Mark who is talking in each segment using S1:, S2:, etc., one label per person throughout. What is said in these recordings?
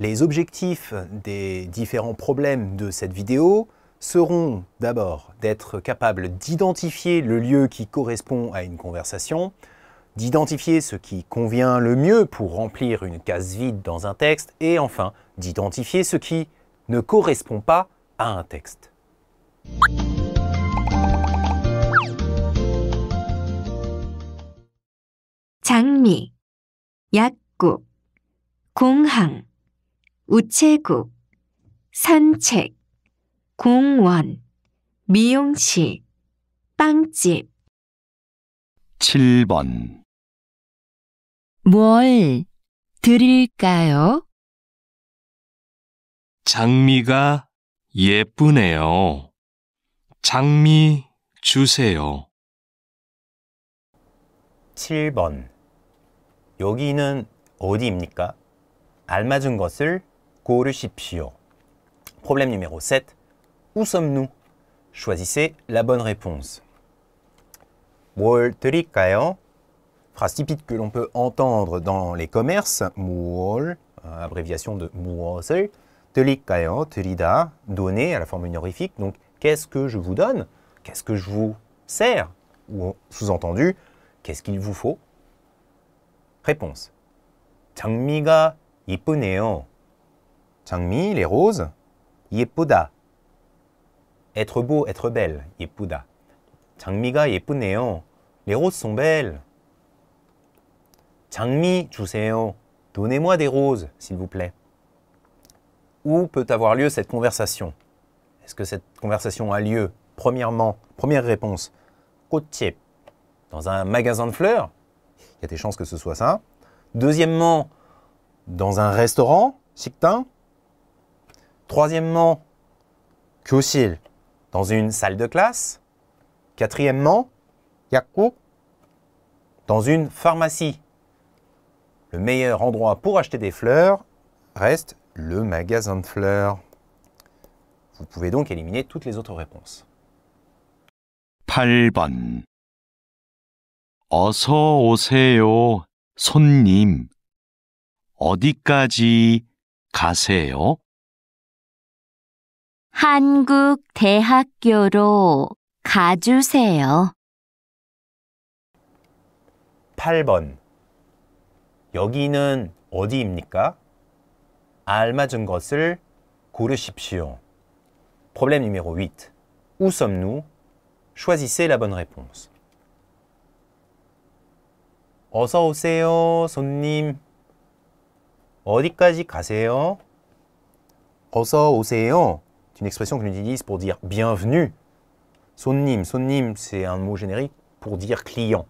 S1: Les objectifs des différents problèmes de cette vidéo seront d'abord d'être capable d'identifier le lieu qui correspond à une conversation, d'identifier ce qui convient le mieux pour remplir une case vide dans un texte et enfin d'identifier ce qui ne correspond pas à un texte. 우체국, 산책, 공원, 미용실, 빵집. 7번 뭘 드릴까요? 장미가 예쁘네요. 장미 주세요. 7번 여기는 어디입니까? 알맞은 것을 고르십시오. Problème numéro 7. Où sommes-nous Choisissez la bonne réponse. 뭘 드릴까요? Phrase typique que l'on peut entendre dans les commerces. 뭘, euh, abréviation de 무엇을, 드릴까요, 드리다, donner à la forme honorifique. Donc, qu'est-ce que je vous donne Qu'est-ce que je vous sers Ou sous-entendu, qu'est-ce qu'il vous faut Réponse. 장미가 이쁘네요. Changmi, les roses. Yepuda. Être beau, être belle. Changmi ga 예쁘네요. Les roses sont belles. Changmi, 주세요. Donnez-moi des roses, s'il vous plaît. Où peut avoir lieu cette conversation Est-ce que cette conversation a lieu Premièrement, première réponse, dans un magasin de fleurs. Il y a des chances que ce soit ça. Deuxièmement, dans un restaurant, 식당. Troisièmement, dans une salle de classe. Quatrièmement, Yakko dans une pharmacie. Le meilleur endroit pour acheter des fleurs reste le magasin de fleurs. Vous pouvez donc éliminer toutes les autres réponses. 8 한국 대학교로 가주세요. 8번 여기는 어디입니까? 알맞은 것을 고르십시오. Problème numéro 8. Où sommes-nous? Choisissez la bonne réponse. 어서 오세요, 손님. 어디까지 가세요? 어서 오세요. C'est une expression l'on utilise pour dire bienvenue. Sonnim, sonnim, c'est un mot générique pour dire client.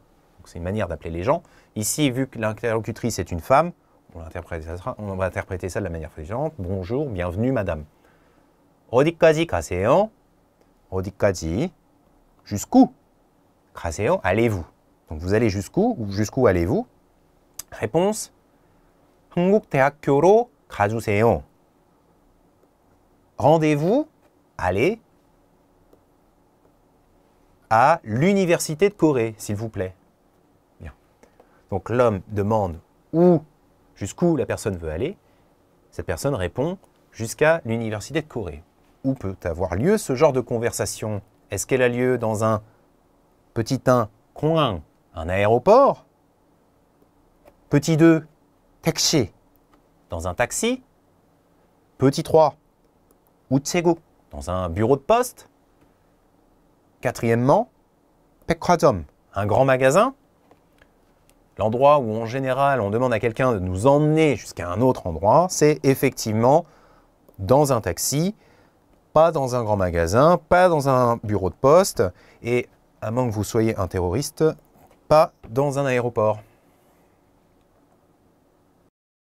S1: C'est une manière d'appeler les gens. Ici, vu que l'interlocutrice est une femme, on, va interpréter ça de la manière suivante. Bonjour, bienvenue, madame. 어디까지 가세요? 어디까지? Jusqu'où? Allez-vous? Donc vous allez jusqu'où ou jusqu'où allez-vous? Réponse rendez-vous, allez, à l'université de Corée, s'il vous plaît. Bien. Donc l'homme demande où, jusqu'où la personne veut aller. Cette personne répond jusqu'à l'université de Corée. Où peut avoir lieu ce genre de conversation Est-ce qu'elle a lieu dans un petit 1, coin, un aéroport Petit 2, taxi, dans un taxi Petit 3, ou dans un bureau de poste. Quatrièmement, 백화점, un grand magasin. L'endroit où en général on demande à quelqu'un de nous emmener jusqu'à un autre endroit, c'est effectivement dans un taxi, pas dans un grand magasin, pas dans un bureau de poste, et à moins que vous soyez un terroriste, pas dans un aéroport.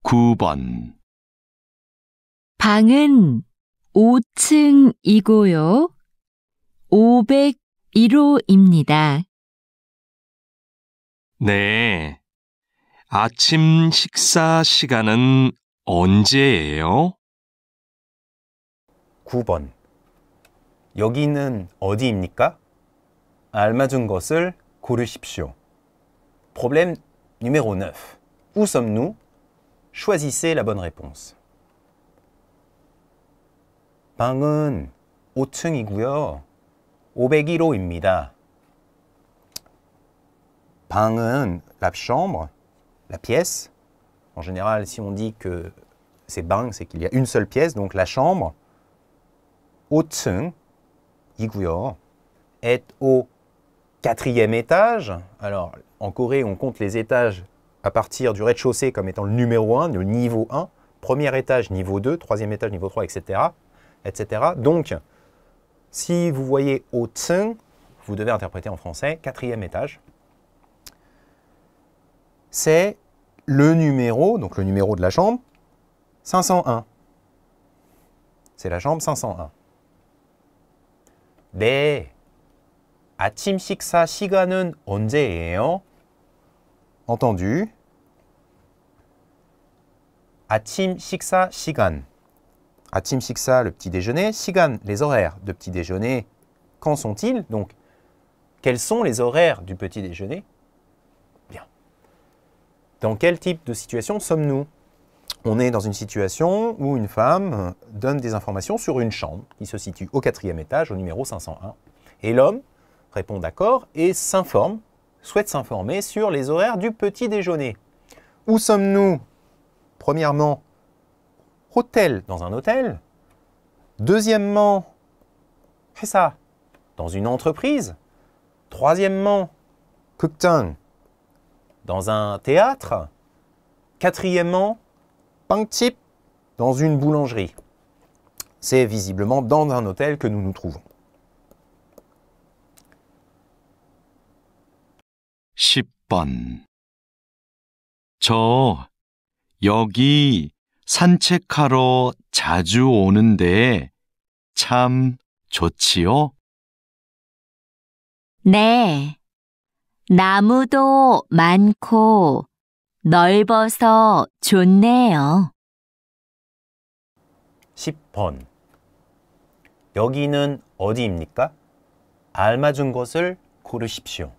S1: 9번 5층이고요. 501호입니다. 네. 아침 식사 시간은 언제예요? 9번. 여기는 어디입니까? 알맞은 것을 고르십시오. Problème numéro 9. Où sommes-nous? Choisissez la bonne réponse. 방은 5층이고요. 501호입니다. 방은 la chambre, la pièce. En général, si on dit que c'est bang, c'est qu'il y a une seule pièce, donc la chambre. 5 층이고요 est au quatrième étage. Alors, en Corée, on compte les étages à partir du rez-de-chaussée comme étant le numéro 1, le niveau 1, premier étage, niveau 2, troisième étage, niveau 3, etc etc. Donc, si vous voyez au tseng, vous devez interpréter en français, quatrième étage, c'est le numéro, donc le numéro de la chambre, 501. C'est la chambre 501. D 아침 식사 시간은 언제예요? Entendu. 아침 식사 시간 à Team Sixa le petit déjeuner. Sigan, les horaires de petit déjeuner, quand sont-ils Donc, quels sont les horaires du petit déjeuner Bien. Dans quel type de situation sommes-nous On est dans une situation où une femme donne des informations sur une chambre qui se situe au quatrième étage, au numéro 501. Et l'homme répond d'accord et s'informe, souhaite s'informer sur les horaires du petit déjeuner. Où sommes-nous Premièrement, hôtel dans un hôtel. Deuxièmement, ça dans une entreprise. Troisièmement, Cooktown dans un théâtre. Quatrièmement, panktip dans une boulangerie. C'est visiblement dans un hôtel que nous nous trouvons. 산책하러 자주 오는데 참 좋지요? 네. 나무도 많고 넓어서 좋네요. 10번. 여기는 어디입니까? 알맞은 것을 고르십시오.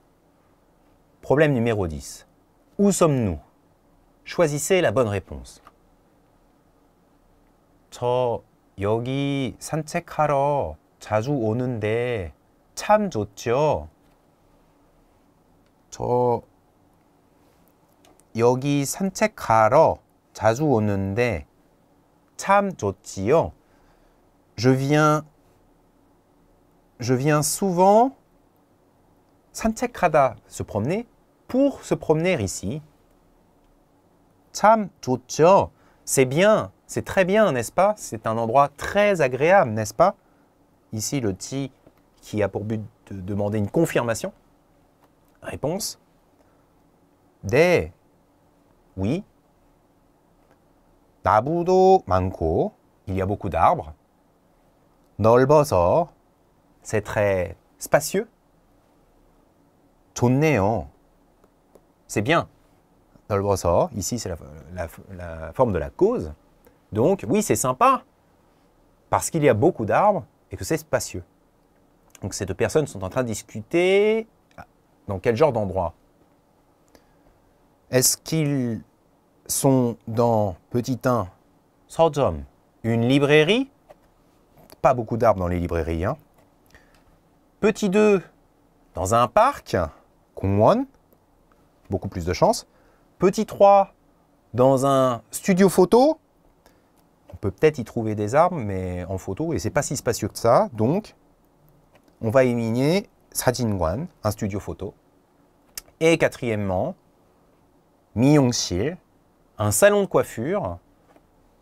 S1: Problème numéro 10. Où sommes-nous? Choisissez la bonne réponse. 저 여기 산책하러 자주 오는데 참 좋죠? 저 여기 산책하러 자주 오는데 참 좋지요? Je viens Je viens souvent 산책하다 se promener pour se promener ici. 참 좋죠? C'est bien. C'est très bien, n'est-ce pas C'est un endroit très agréable, n'est-ce pas Ici, le ti qui a pour but de demander une confirmation. Réponse. Des. Oui. Tabudo manco. il y a beaucoup d'arbres. Nolboso » c'est très spacieux. 좋네요, c'est bien. Nolboso » ici c'est la forme de la cause. Donc oui, c'est sympa, parce qu'il y a beaucoup d'arbres et que c'est spacieux. Donc ces deux personnes sont en train de discuter ah, dans quel genre d'endroit Est-ce qu'ils sont dans petit 1 une librairie Pas beaucoup d'arbres dans les librairies. Hein. Petit 2, dans un parc Kongwon, beaucoup plus de chance. Petit 3, dans un studio photo on peut peut-être y trouver des arbres, mais en photo, et c'est pas si spacieux que ça. Donc, on va éliminer Sajingwan, un studio photo. Et quatrièmement, Miyongxil, un salon de coiffure.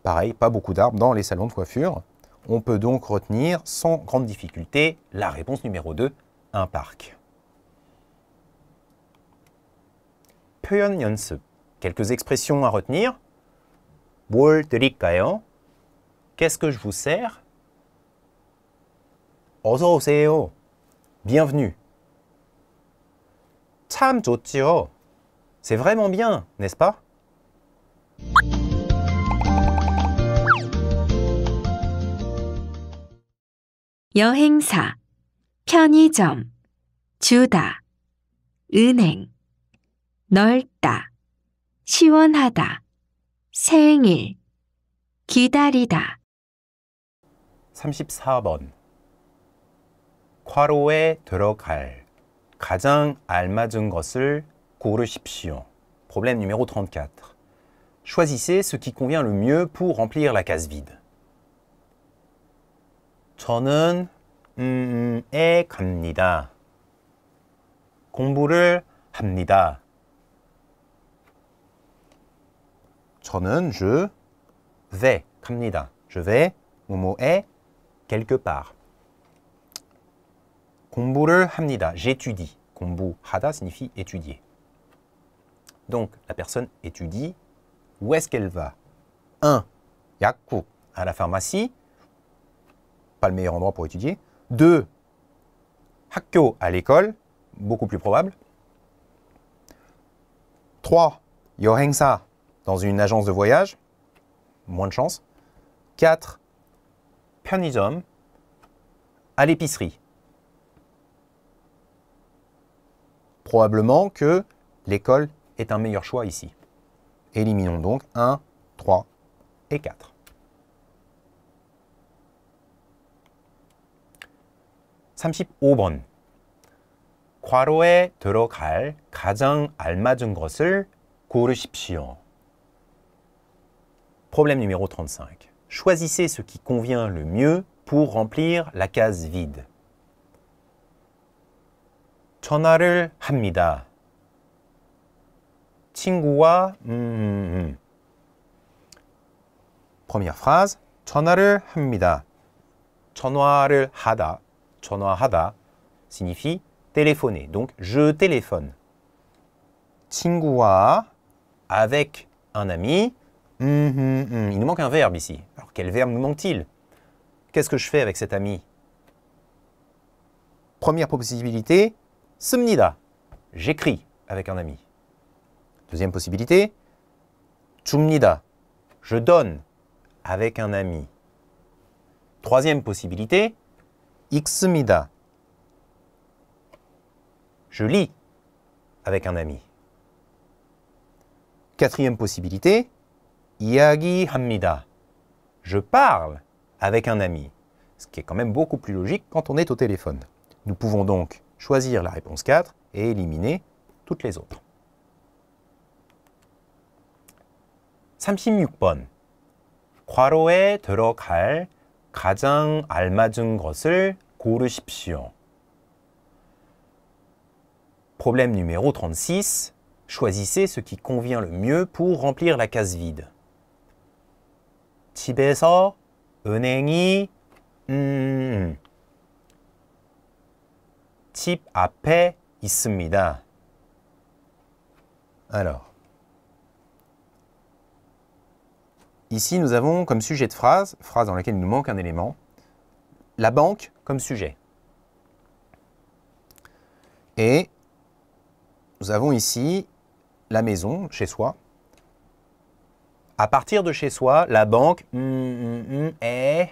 S1: Pareil, pas beaucoup d'arbres dans les salons de coiffure. On peut donc retenir sans grande difficulté la réponse numéro 2, un parc. Quelques expressions à retenir. 뭘 드릴까요? Qu'est-ce que je vous sers 어서 오세요. Bienvenue. 참 좋지요. C'est vraiment bien, n'est-ce pas 여행사, 편의점, 주다, 은행, 넓다, 시원하다, 생일, 기다리다 34번 괄호에 들어갈 가장 알맞은 것을 고르십시오. Problème numéro 34. Choisissez ce qui convient le mieux pour remplir la case vide. 저는 음에 갑니다. 공부를 합니다. 저는 je vais 갑니다. je vais 뭐뭐에 quelque part. 공부를 Hamnida, J'étudie. Hada signifie étudier. Donc, la personne étudie. Où est-ce qu'elle va 1. Yakko à la pharmacie. Pas le meilleur endroit pour étudier. 2. Hakko à l'école. Beaucoup plus probable. 3. Yohengsa, dans une agence de voyage. Moins de chance. 4 à l'épicerie. Probablement que l'école est un meilleur choix ici. Éliminons donc 1, 3 et 4. (35번) 괄호에 들어갈 가장 알맞은 것을 Problème numéro 35. Choisissez ce qui convient le mieux pour remplir la case vide. 전화를 합니다. 친구와 음, Première phrase. 전화를 합니다. 전화를 하다. 전화하다 signifie téléphoner. Donc je téléphone. 친구와 avec un ami Mhm, mhm. Il nous manque un verbe ici. Alors quel verbe nous manque-t-il Qu'est-ce que je fais avec cet ami Première possibilité, semnida. J'écris avec un ami. Deuxième possibilité, chumnida. Je donne avec un ami. Troisième possibilité, xmida. Je lis avec un ami. Quatrième possibilité, Hamida, Je parle avec un ami, ce qui est quand même beaucoup plus logique quand on est au téléphone. Nous pouvons donc choisir la réponse 4 et éliminer toutes les autres. 36 들어갈 가장 알맞은 것을 고르십시오. Problème numéro 36. Choisissez ce qui convient le mieux pour remplir la case vide. Alors, ici nous avons comme sujet de phrase, phrase dans laquelle il nous manque un élément, la banque comme sujet. Et nous avons ici la maison, chez soi, à partir de chez soi, la banque, mm, mm, mm, est...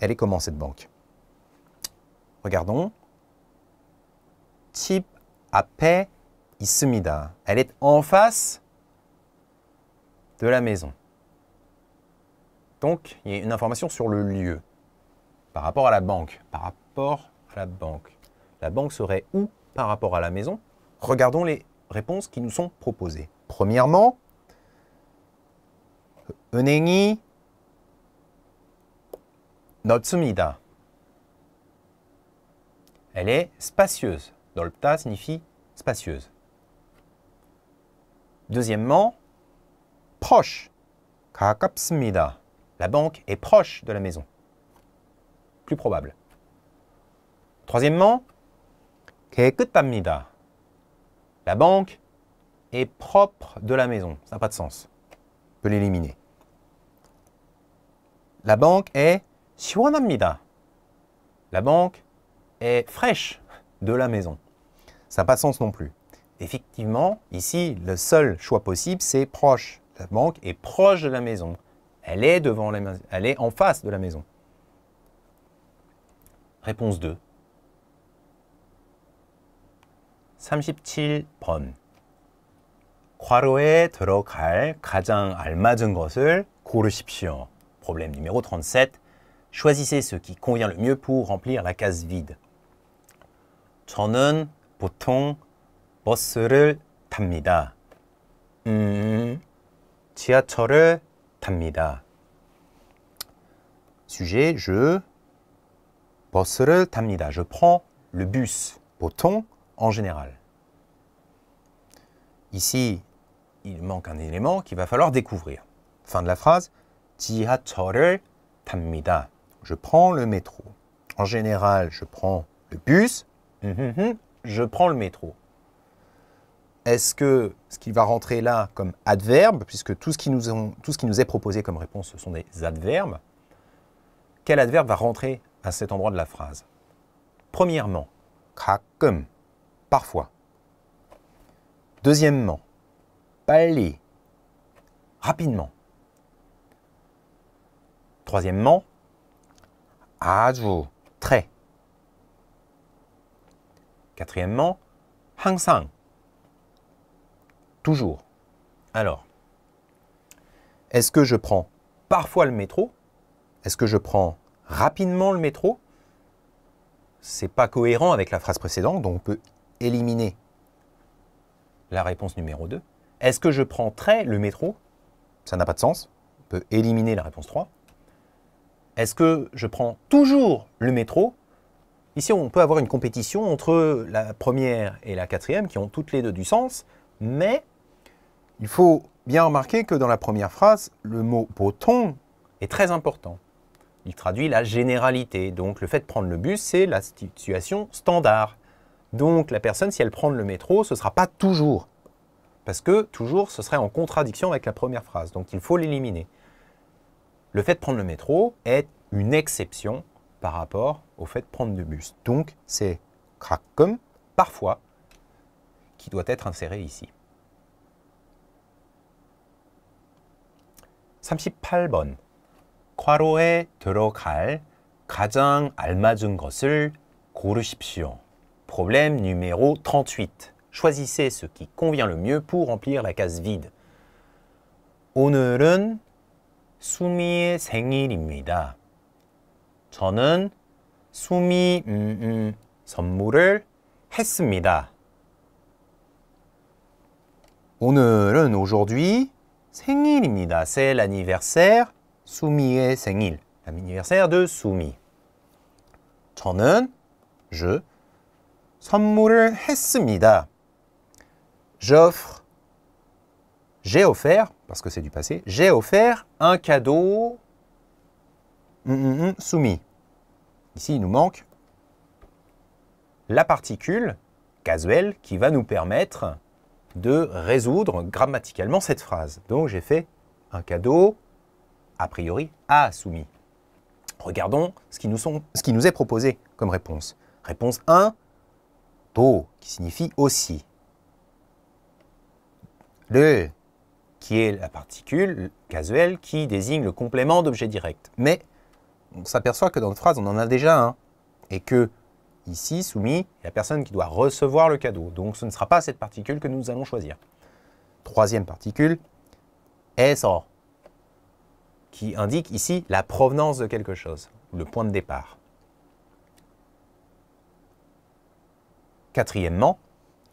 S1: elle est comment cette banque Regardons. Type paix isumida. Elle est en face de la maison. Donc, il y a une information sur le lieu par rapport à la banque. Par rapport à la banque. La banque serait où par rapport à la maison Regardons les réponses qui nous sont proposées. Premièrement, 은행이 sumida. Elle est spacieuse. Dolpta signifie spacieuse. Deuxièmement, proche. 가깝습니다. La banque est proche de la maison. Plus probable. Troisièmement, 깨끗합니다. La banque est propre de la maison. Ça n'a pas de sens. On peut l'éliminer. La banque est 시원합니다. La banque est fraîche de la maison. Ça n'a pas de sens non plus. Effectivement, ici, le seul choix possible, c'est proche. La banque est proche de la maison. Elle est, devant la elle est en face de la maison. Réponse 2. 37번. 괄호에 들어갈 가장 알맞은 것을 고르십시오. Problème numéro 37. Choisissez ce qui convient le mieux pour remplir la case vide. 저는 버스를 탑니다. 지하철을 탑니다. Sujet, je. 버스를 탑니다. Je prends le bus. poton, en général. Ici, il manque un élément qu'il va falloir découvrir. Fin de la phrase. Je prends le métro. En général, je prends le bus. Hum, hum, hum. Je prends le métro. Est-ce que ce qui va rentrer là comme adverbe, puisque tout ce qui nous, est proposé comme réponse, ce sont des adverbes, quel adverbe va rentrer à cet endroit de la phrase Premièrement, parfois. Deuxièmement, rapidement. Troisièmement, 아주, très. Quatrièmement, 항상, toujours. Alors, est-ce que je prends parfois le métro Est-ce que je prends rapidement le métro C'est pas cohérent avec la phrase précédente, donc on peut éliminer la réponse numéro 2. Est-ce que je prends très le métro Ça n'a pas de sens. On peut éliminer la réponse 3. Est-ce que je prends toujours le métro Ici, on peut avoir une compétition entre la première et la quatrième qui ont toutes les deux du sens, mais il faut bien remarquer que dans la première phrase, le mot poton est très important. Il traduit la généralité, donc le fait de prendre le bus, c'est la situation standard. Donc la personne, si elle prend le métro, ce ne sera pas toujours, parce que toujours, ce serait en contradiction avec la première phrase, donc il faut l'éliminer. Le fait de prendre le métro est une exception par rapport au fait de prendre le bus. Donc c'est krakum » parfois qui doit être inséré ici. 38번 들어갈 Problème numéro 38. Choisissez ce qui convient le mieux pour remplir la case vide. 오늘은 수미의 생일입니다. 저는 수미 음, 음, 선물을 했습니다. 오늘은 aujourd'hui 생일입니다. C'est l'anniversaire 수미의 생일. L'anniversaire de 수미. 저는 je 선물을 했습니다. J'offre j'ai offert parce que c'est du passé, j'ai offert un cadeau hum, hum, hum, soumis. Ici, il nous manque la particule casuelle qui va nous permettre de résoudre grammaticalement cette phrase. Donc j'ai fait un cadeau, a priori, à soumis. Regardons ce qui, nous sont, ce qui nous est proposé comme réponse. Réponse 1, to, qui signifie aussi. le qui est la particule casuelle qui désigne le complément d'objet direct. Mais on s'aperçoit que dans notre phrase, on en a déjà un, et que ici, soumis, la personne qui doit recevoir le cadeau. Donc ce ne sera pas cette particule que nous allons choisir. Troisième particule, SR, qui indique ici la provenance de quelque chose, le point de départ. Quatrièmement,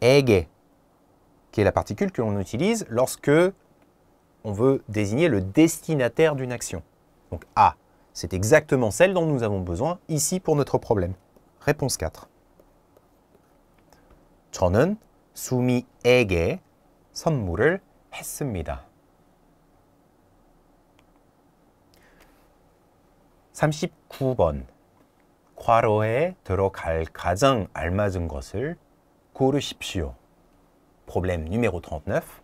S1: EGE, qui est la particule que l'on utilise lorsque on veut désigner le destinataire d'une action. Donc A, c'est exactement celle dont nous avons besoin ici pour notre problème. Réponse 4. 저는 수미에게 선물을 했습니다. 39번. 과로에 들어갈 가장 알맞은 것을 고르십시오. Problème numéro 39.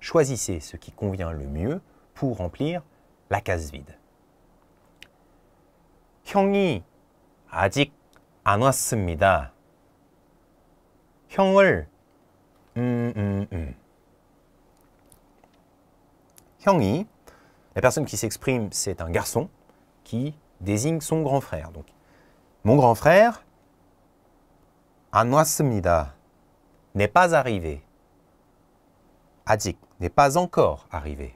S1: Choisissez ce qui convient le mieux pour remplir la case vide. 형이 la personne qui s'exprime, c'est un garçon qui désigne son grand frère. Donc, mon grand frère, 안 n'est pas arrivé n'est pas encore arrivé.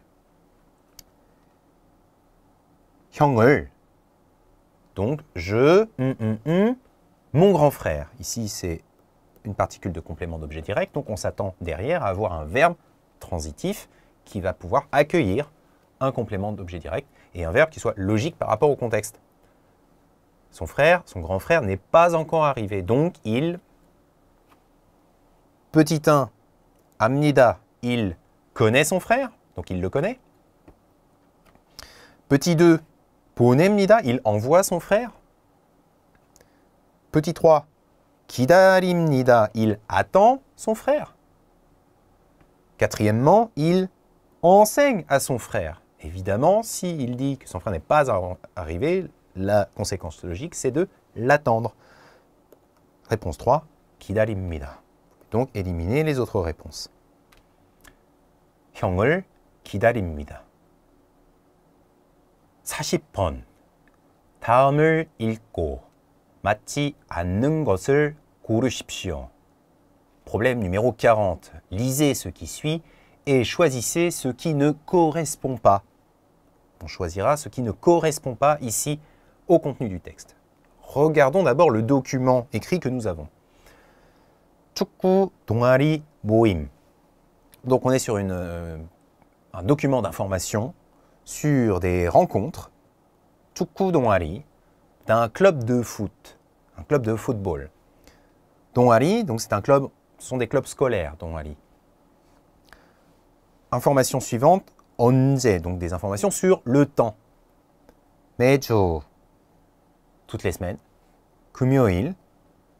S1: donc je hum, hum, hum, mon grand frère. Ici c'est une particule de complément d'objet direct donc on s'attend derrière à avoir un verbe transitif qui va pouvoir accueillir un complément d'objet direct et un verbe qui soit logique par rapport au contexte. Son frère, son grand frère n'est pas encore arrivé donc il petit un »« amnida il connaît son frère, donc il le connaît. Petit 2, ponemnida, il envoie son frère. Petit 3, kidarimnida, il attend son frère. Quatrièmement, il enseigne à son frère. Évidemment, s'il dit que son frère n'est pas arrivé, la conséquence logique, c'est de l'attendre. Réponse 3, kidarimnida. Donc, éliminer les autres réponses. 40 Problème numéro 40. Lisez ce qui suit et choisissez ce qui ne correspond pas. On choisira ce qui ne correspond pas ici au contenu du texte. Regardons d'abord le document écrit que nous avons. 축구 동아리 모임 donc on est sur euh, un document d'information sur des rencontres, tout coup d'un club de foot, un club de football. Don donc c'est un club, ce sont des clubs scolaires, Don Information suivante, onze, donc des informations sur le temps. Mejo, toutes les semaines. Kumyo-il,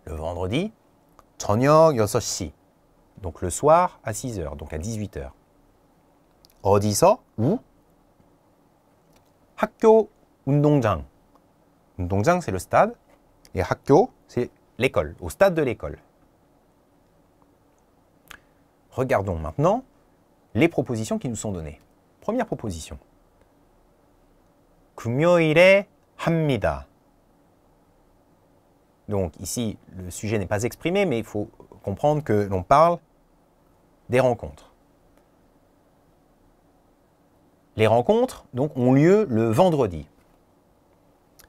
S1: le vendredi. 저녁 yososhi donc le soir à 6 h donc à 18 heures. 어디서? Où? Hakkyo undongjang »« Undongjang », c'est le stade et Hakkyo », c'est l'école, au stade de l'école. Regardons maintenant les propositions qui nous sont données. Première proposition. 금요일에 hamida » Donc ici, le sujet n'est pas exprimé, mais il faut comprendre que l'on parle rencontres. Les rencontres donc, ont lieu le vendredi.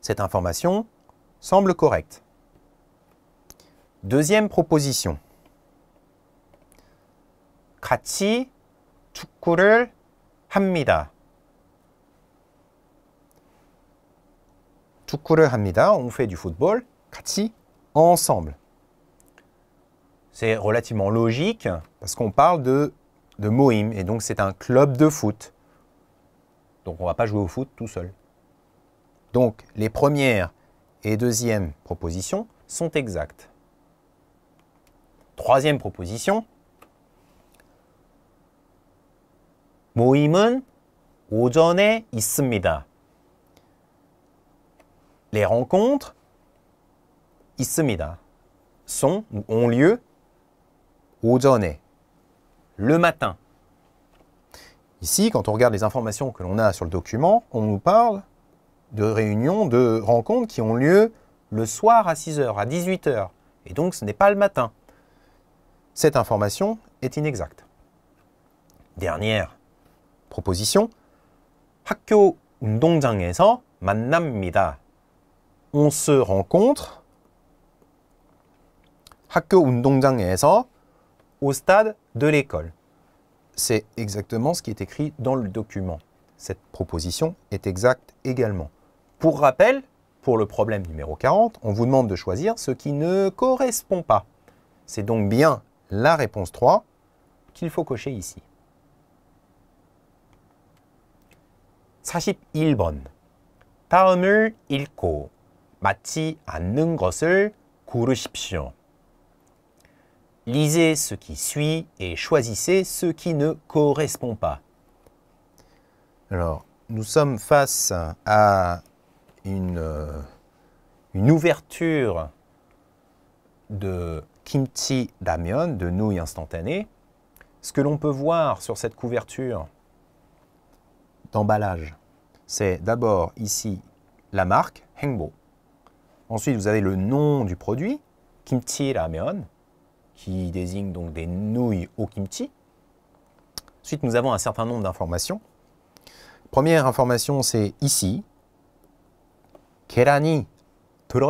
S1: Cette information semble correcte. Deuxième proposition. 같이 축구를 hamida. Tukur hamida, On fait du football. 같이 ensemble. C'est relativement logique parce qu'on parle de, de Mohim et donc c'est un club de foot. Donc on ne va pas jouer au foot tout seul. Donc les premières et deuxième propositions sont exactes. Troisième proposition. Mohimun 오전에 있습니다. Les rencontres ismida sont ont lieu 오전에, le matin. Ici, quand on regarde les informations que l'on a sur le document, on nous parle de réunions, de rencontres qui ont lieu le soir à 6h, à 18h. Et donc, ce n'est pas le matin. Cette information est inexacte. Dernière proposition. 학교 운동장에서 On se rencontre. 학교 운동장에서 au stade de l'école. C'est exactement ce qui est écrit dans le document. Cette proposition est exacte également. Pour rappel, pour le problème numéro 40, on vous demande de choisir ce qui ne correspond pas. C'est donc bien la réponse 3 qu'il faut cocher ici. 41 다음을 읽고 맞지 않는 Lisez ce qui suit et choisissez ce qui ne correspond pas. Alors, nous sommes face à une, euh, ouverture de kimchi ramyeon, de nouilles instantanées. Ce que l'on peut voir sur cette couverture d'emballage, c'est d'abord ici la marque Hengbo. Ensuite, vous avez le nom du produit, kimchi ramyeon qui désigne donc des nouilles au kimchi. Ensuite, nous avons un certain nombre d'informations. Première information, c'est ici. Kerani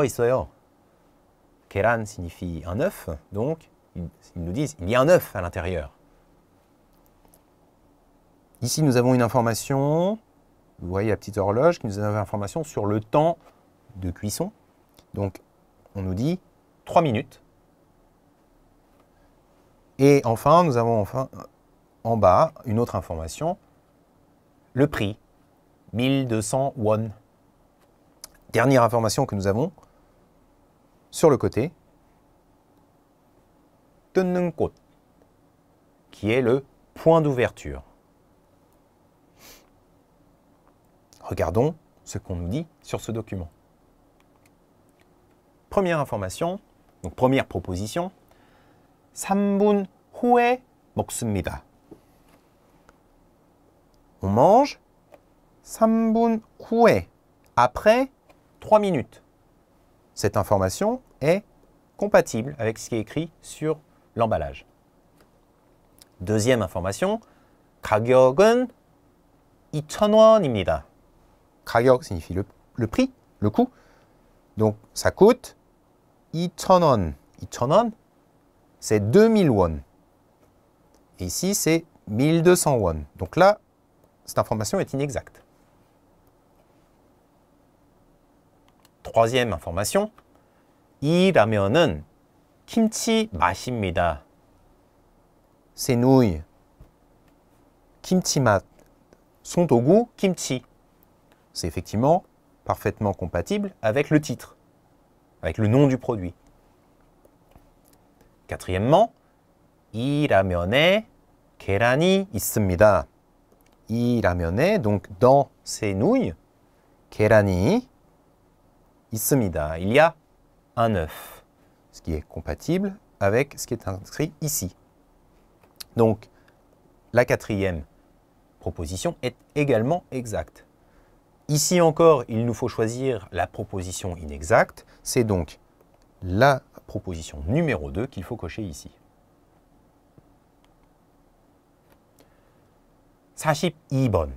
S1: Soyo. Keran signifie un œuf, donc ils nous disent il y a un œuf à l'intérieur. Ici, nous avons une information, vous voyez la petite horloge, qui nous donne information sur le temps de cuisson. Donc, on nous dit 3 minutes. Et enfin, nous avons en bas une autre information, le prix, 1200 won. Dernière information que nous avons sur le côté, qui est le point d'ouverture. Regardons ce qu'on nous dit sur ce document. Première information, donc première proposition, 3분 후에 먹습니다. On mange 3분 후에 après 3 minutes. Cette information est compatible avec ce qui est écrit sur l'emballage. Deuxième information, 가격은 2,000원입니다. 가격 signifie le, le, prix, le coût. Donc ça coûte 2,000원. 2,000원 c'est 2000 won. Et ici, c'est 1200 won. Donc là, cette information est inexacte. Troisième information, 이 라면은 kimchi 맛입니다. Ces nouilles, kimchi mat, sont au goût kimchi. C'est effectivement parfaitement compatible avec le titre, avec le nom du produit. Quatrièmement, 계란이 있습니다. donc dans ces nouilles 계란이 있습니다. Il y a un œuf, ce qui est compatible avec ce qui est inscrit ici. Donc la quatrième proposition est également exacte. Ici encore, il nous faut choisir la proposition inexacte, c'est donc la proposition numéro 2 qu'il faut cocher ici. 42번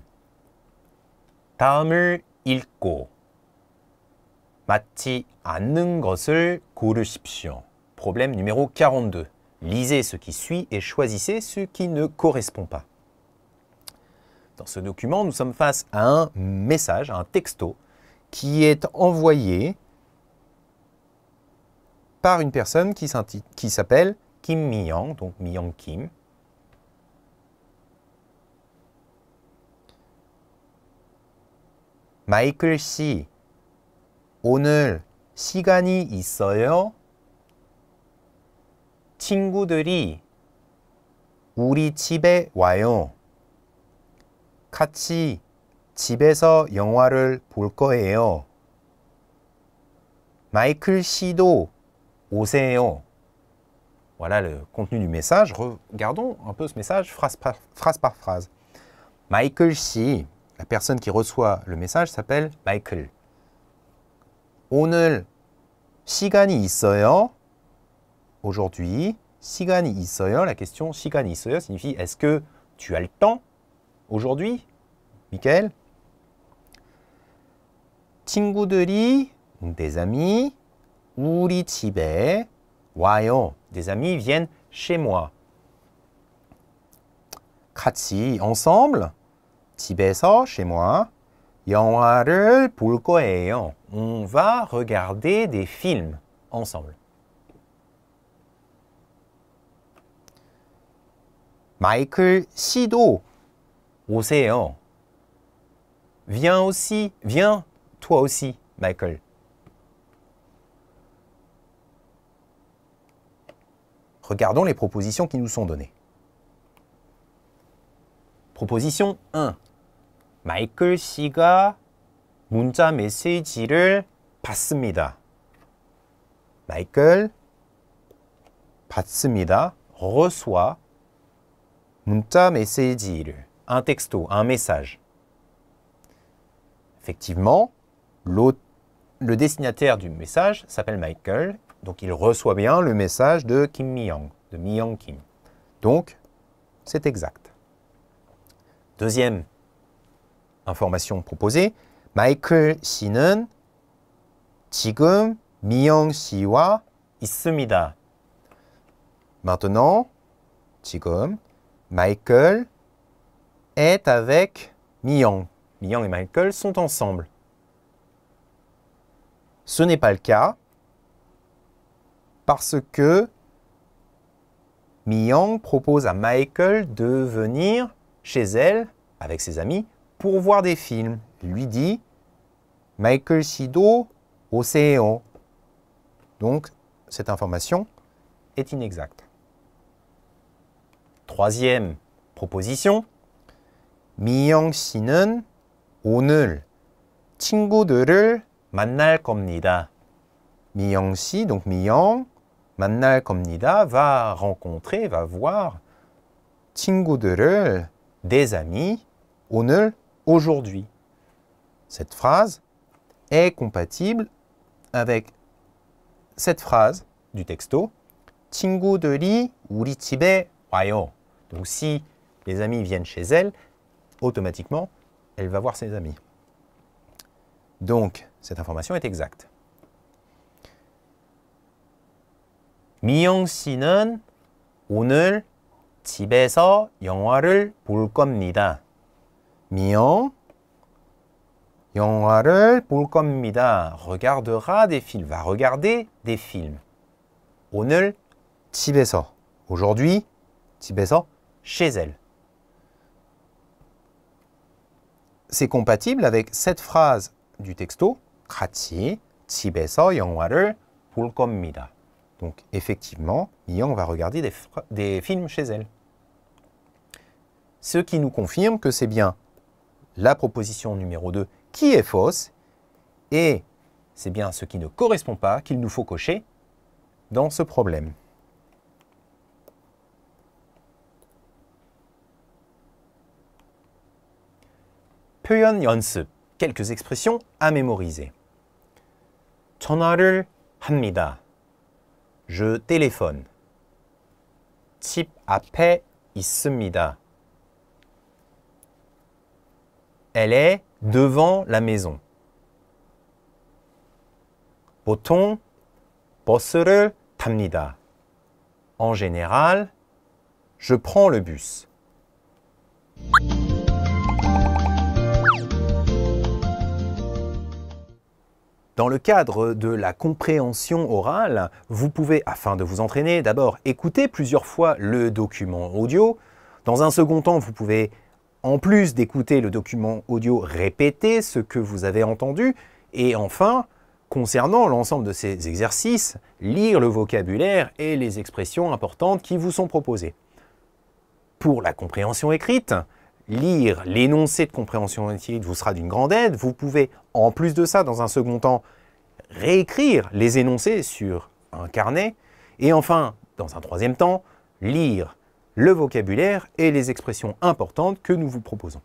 S1: 다음을 읽고 맞지 않는 Problème numéro 42. Lisez ce qui suit et choisissez ce qui ne correspond pas. Dans ce document, nous sommes face à un message, un texto, qui est envoyé par une personne qui s'appelle Kim Mi-young, donc Mi-young Kim. 마이클 씨, 오늘 시간이 있어요? 친구들이 우리 집에 와요. 같이 집에서 영화를 볼 거예요. 마이클 씨도 océan Voilà le contenu du message. Regardons un peu ce message phrase par phrase. Michael C, la personne qui reçoit le message s'appelle Michael. 오늘 시간이 Aujourd'hui, La question 시간이 signifie est-ce que tu as le temps aujourd'hui, Michael 친구들이 des amis 우리 집에 와요. Des amis viennent chez moi. 같이 ensemble 집에서 chez moi 영화를 볼 거예요. On va regarder des films ensemble. Michael 씨도 오세요. Viens aussi, viens toi aussi, Michael. Regardons les propositions qui nous sont données. Proposition 1. Michael, 씨가 문자 메시지를 받습니다. Michael, reçoit 문자 un texto, un message. Effectivement, le destinataire du message s'appelle Michael donc il reçoit bien le message de Kim mi de mi Kim. Donc, c'est exact. Deuxième information proposée, Michael 씨는 지금 미영 씨와 있습니다. Maintenant, 지금 Michael est avec Myung. Myung et Michael sont ensemble. Ce n'est pas le cas parce que Mi-young propose à Michael de venir chez elle avec ses amis pour voir des films. Lui dit Michael Sido e Océan. Donc cette information est inexacte. Troisième proposition. Myung 씨는 오늘 친구들을 만날 겁니다. Myung 씨, donc Myung, 만날 komnida » va rencontrer, va voir 친구들을, des amis, 오늘, aujourd'hui. Cette phrase est compatible avec cette phrase du texto 친구들이 우리 집에 와요. Donc si les amis viennent chez elle, automatiquement, elle va voir ses amis. Donc, cette information est exacte. Mion sinon, onul tsibesa yonwarul pulkomnida. Mion yonwarul pulkomnida. Regardera des films, va regarder des films. Onul tsibesa. Aujourd'hui, tsibesa. Chez elle. C'est compatible avec cette phrase du texto. Kratzi, tsibesa yonwarul pulkomnida. Donc effectivement, Yang va regarder des, films chez elle. Ce qui nous confirme que c'est bien la proposition numéro 2 qui est fausse et c'est bien ce qui ne correspond pas qu'il nous faut cocher dans ce problème. 표현 연습, quelques expressions à mémoriser. 전화를 je téléphone. 집 앞에 있습니다. Elle est devant la maison. 보통 버스를 tamnida. En général, je prends le bus. Dans le cadre de la compréhension orale, vous pouvez, afin de vous entraîner, d'abord écouter plusieurs fois le document audio. Dans un second temps, vous pouvez, en plus d'écouter le document audio, répéter ce que vous avez entendu. Et enfin, concernant l'ensemble de ces exercices, lire le vocabulaire et les expressions importantes qui vous sont proposées. Pour la compréhension écrite, lire l'énoncé de compréhension intuitive vous sera d'une grande aide. Vous pouvez, en plus de ça, dans un second temps, réécrire les énoncés sur un carnet. Et enfin, dans un troisième temps, lire le vocabulaire et les expressions importantes que nous vous proposons.